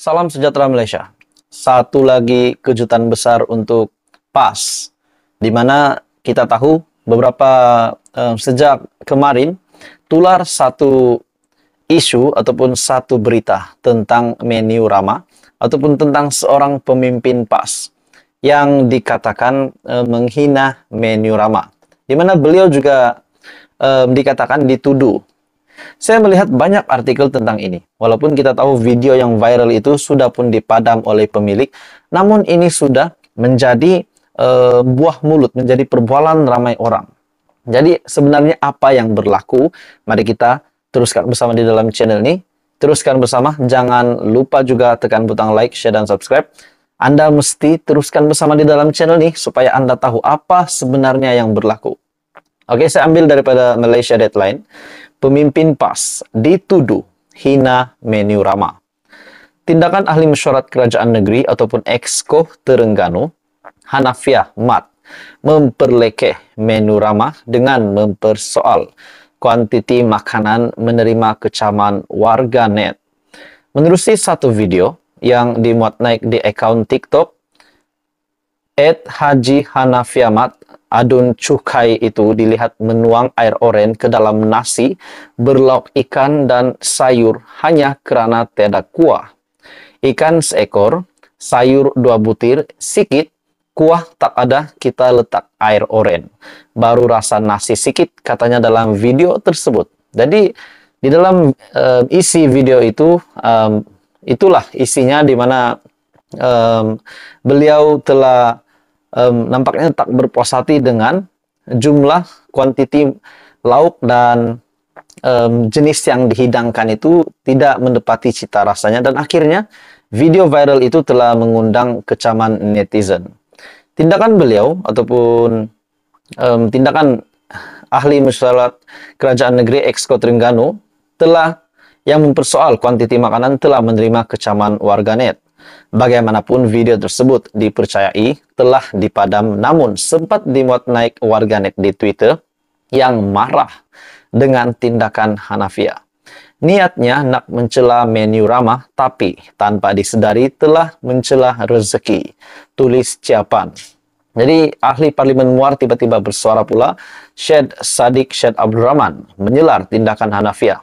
Salam sejahtera Malaysia. Satu lagi kejutan besar untuk PAS, di mana kita tahu beberapa um, sejak kemarin tular satu isu ataupun satu berita tentang menu Rama ataupun tentang seorang pemimpin PAS yang dikatakan eh, menghina menu Rama di mana beliau juga um, dikatakan dituduh. Saya melihat banyak artikel tentang ini. Walaupun kita tahu video yang viral itu sudah pun dipadam oleh pemilik, namun ini sudah menjadi e, buah mulut, menjadi perbualan ramai orang. Jadi sebenarnya apa yang berlaku? Mari kita teruskan bersama di dalam channel ini. Teruskan bersama, jangan lupa juga tekan butang like, share, dan subscribe. Anda mesti teruskan bersama di dalam channel ini supaya Anda tahu apa sebenarnya yang berlaku. Oke, saya ambil daripada Malaysia Deadline. Pemimpin PAS dituduh hina menu Rama. Tindakan ahli mesyuarat kerajaan negeri ataupun EXCO Terengganu Hanafiah mat memperlekeh menu ramah dengan mempersoal kuantiti makanan menerima kecaman warga net. Menerusi satu video yang dimuat naik di akaun TikTok, Ed Haji Mat adun cukai itu dilihat menuang air oren ke dalam nasi, berlauk ikan dan sayur hanya kerana tidak kuah. Ikan seekor, sayur dua butir, sikit, Kuah tak ada, kita letak air oren. Baru rasa nasi sikit, katanya dalam video tersebut. Jadi, di dalam um, isi video itu, um, itulah isinya di mana um, beliau telah um, nampaknya tak berpuas hati dengan jumlah kuantiti lauk dan um, jenis yang dihidangkan itu tidak mendepati cita rasanya dan akhirnya video viral itu telah mengundang kecaman netizen tindakan beliau ataupun um, tindakan ahli masyarakat kerajaan negeri Exco Trengganu telah yang mempersoal kuantiti makanan telah menerima kecaman warganet. Bagaimanapun video tersebut dipercayai telah dipadam namun sempat dimuat naik warganet di Twitter yang marah dengan tindakan Hanafiah. Niatnya nak mencela menu ramah, tapi tanpa disedari telah mencela rezeki. Tulis Ciapan. Jadi ahli parlimen Muar tiba-tiba bersuara pula, Syed Sadik Syed Abdurrahman menyelar tindakan Hanafiah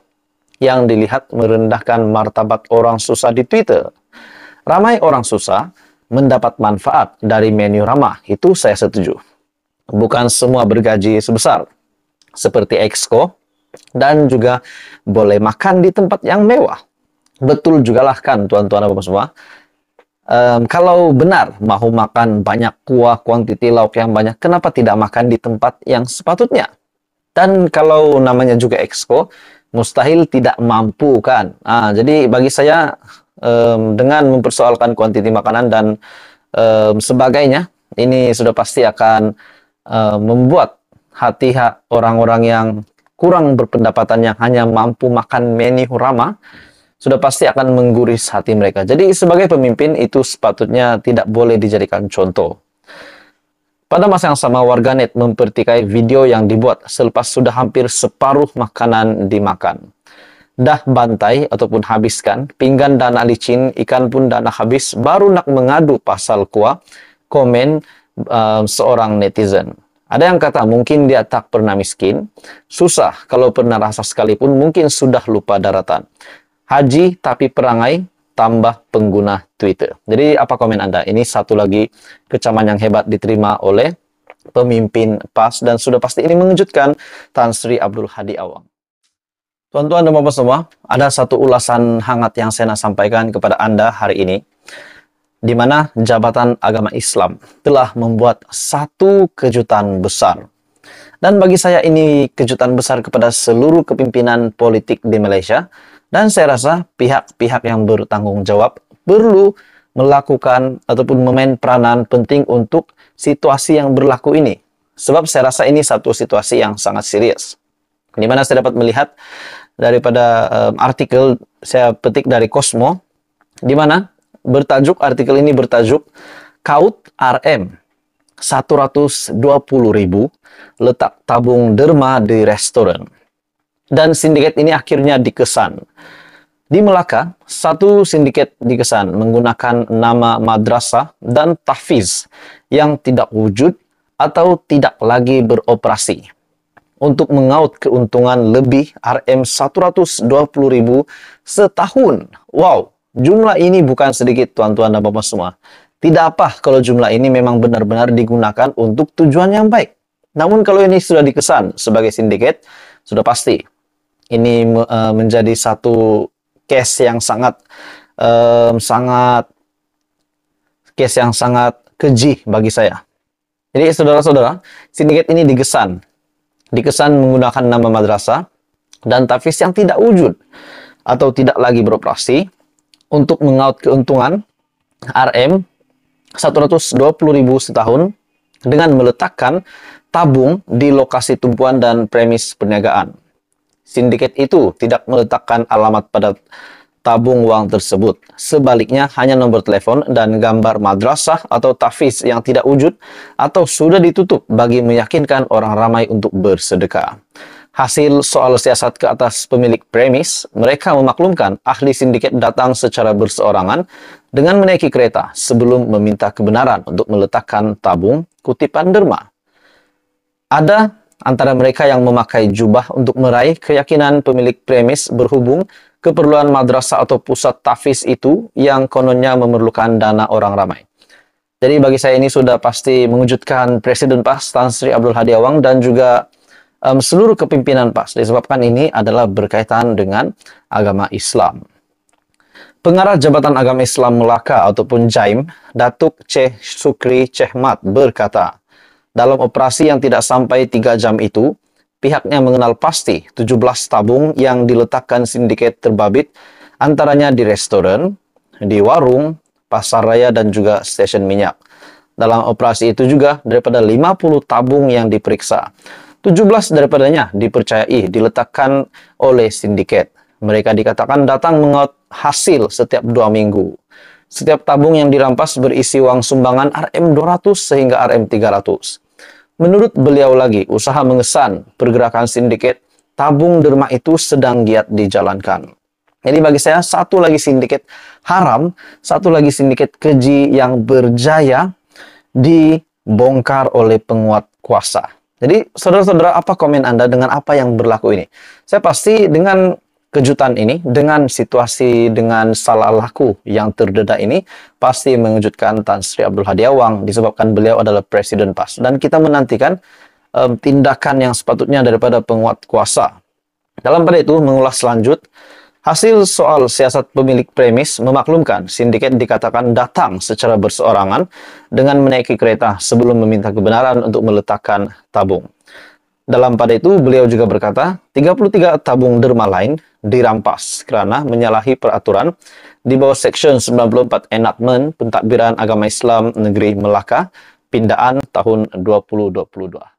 yang dilihat merendahkan martabat orang susah di Twitter. Ramai orang susah mendapat manfaat dari menu ramah, itu saya setuju. Bukan semua bergaji sebesar. Seperti Exco, dan juga boleh makan di tempat yang mewah. Betul juga lah kan tuan-tuan apa semua. Um, kalau benar mau makan banyak kuah, kuantiti lauk yang banyak, kenapa tidak makan di tempat yang sepatutnya? Dan kalau namanya juga exco, mustahil tidak mampu kan. Nah, jadi bagi saya um, dengan mempersoalkan kuantiti makanan dan um, sebagainya, ini sudah pasti akan um, membuat hati orang-orang yang kurang berpendapatan yang hanya mampu makan menu hurama, sudah pasti akan mengguris hati mereka. Jadi sebagai pemimpin itu sepatutnya tidak boleh dijadikan contoh. Pada masa yang sama warganet mempertikai video yang dibuat selepas sudah hampir separuh makanan dimakan. Dah bantai ataupun habiskan, pinggan dana licin, ikan pun dana habis, baru nak mengadu pasal kuah, komen um, seorang netizen. Ada yang kata mungkin dia tak pernah miskin, susah kalau pernah rasa sekalipun mungkin sudah lupa daratan. Haji tapi perangai tambah pengguna Twitter. Jadi apa komen Anda? Ini satu lagi kecaman yang hebat diterima oleh pemimpin PAS dan sudah pasti ini mengejutkan Tan Sri Abdul Hadi Awang. Tuan-tuan dan bapak semua, ada satu ulasan hangat yang saya nak sampaikan kepada Anda hari ini di mana Jabatan Agama Islam telah membuat satu kejutan besar. Dan bagi saya ini kejutan besar kepada seluruh kepimpinan politik di Malaysia dan saya rasa pihak-pihak yang bertanggung jawab perlu melakukan ataupun memain peranan penting untuk situasi yang berlaku ini. Sebab saya rasa ini satu situasi yang sangat serius. Di mana saya dapat melihat daripada um, artikel saya petik dari Cosmo di mana bertajuk artikel ini bertajuk Kaut RM 120.000 letak tabung derma di restoran. Dan sindiket ini akhirnya dikesan. Di Melaka, satu sindiket dikesan menggunakan nama madrasah dan tahfiz yang tidak wujud atau tidak lagi beroperasi untuk mengaut keuntungan lebih RM 120.000 setahun. Wow, Jumlah ini bukan sedikit tuan-tuan dan bapak semua. Tidak apa kalau jumlah ini memang benar-benar digunakan untuk tujuan yang baik. Namun kalau ini sudah dikesan sebagai sindiket, sudah pasti ini uh, menjadi satu case yang sangat um, sangat case yang sangat keji bagi saya. Jadi saudara-saudara, sindiket ini dikesan, Dikesan menggunakan nama madrasah dan tafis yang tidak wujud atau tidak lagi beroperasi untuk mengaut keuntungan RM 120.000 setahun dengan meletakkan tabung di lokasi tumpuan dan premis perniagaan. Sindiket itu tidak meletakkan alamat pada tabung uang tersebut. Sebaliknya, hanya nomor telepon dan gambar madrasah atau tafiz yang tidak wujud atau sudah ditutup bagi meyakinkan orang ramai untuk bersedekah hasil soal siasat ke atas pemilik premis, mereka memaklumkan ahli sindiket datang secara berseorangan dengan menaiki kereta sebelum meminta kebenaran untuk meletakkan tabung kutipan derma. Ada antara mereka yang memakai jubah untuk meraih keyakinan pemilik premis berhubung keperluan madrasah atau pusat tafis itu yang kononnya memerlukan dana orang ramai. Jadi bagi saya ini sudah pasti mengejutkan Presiden PAS Tan Sri Abdul Hadi Awang dan juga um, seluruh kepimpinan PAS disebabkan ini adalah berkaitan dengan agama Islam. Pengarah Jabatan Agama Islam Melaka ataupun JAIM, Datuk Ceh Sukri Cehmat berkata, dalam operasi yang tidak sampai tiga jam itu, pihaknya mengenal pasti 17 tabung yang diletakkan sindiket terbabit, antaranya di restoran, di warung, pasar raya, dan juga stesen minyak. Dalam operasi itu juga, daripada 50 tabung yang diperiksa, 17 daripadanya dipercayai, diletakkan oleh sindiket. Mereka dikatakan datang mengaut hasil setiap dua minggu. Setiap tabung yang dirampas berisi uang sumbangan RM200 sehingga RM300. Menurut beliau lagi, usaha mengesan pergerakan sindiket tabung derma itu sedang giat dijalankan. Jadi bagi saya, satu lagi sindiket haram, satu lagi sindiket keji yang berjaya dibongkar oleh penguat kuasa. Jadi, saudara-saudara, apa komen Anda dengan apa yang berlaku ini? Saya pasti dengan kejutan ini, dengan situasi, dengan salah laku yang terdedah ini, pasti mengejutkan Tan Sri Abdul Awang disebabkan beliau adalah presiden pas. Dan kita menantikan um, tindakan yang sepatutnya daripada penguat kuasa. Dalam pada itu, mengulas selanjutnya. Hasil soal siasat pemilik premis memaklumkan sindiket dikatakan datang secara berseorangan dengan menaiki kereta sebelum meminta kebenaran untuk meletakkan tabung. Dalam pada itu, beliau juga berkata, 33 tabung derma lain dirampas kerana menyalahi peraturan di bawah Section 94 Enactment Pentadbiran Agama Islam Negeri Melaka, Pindaan tahun 2022.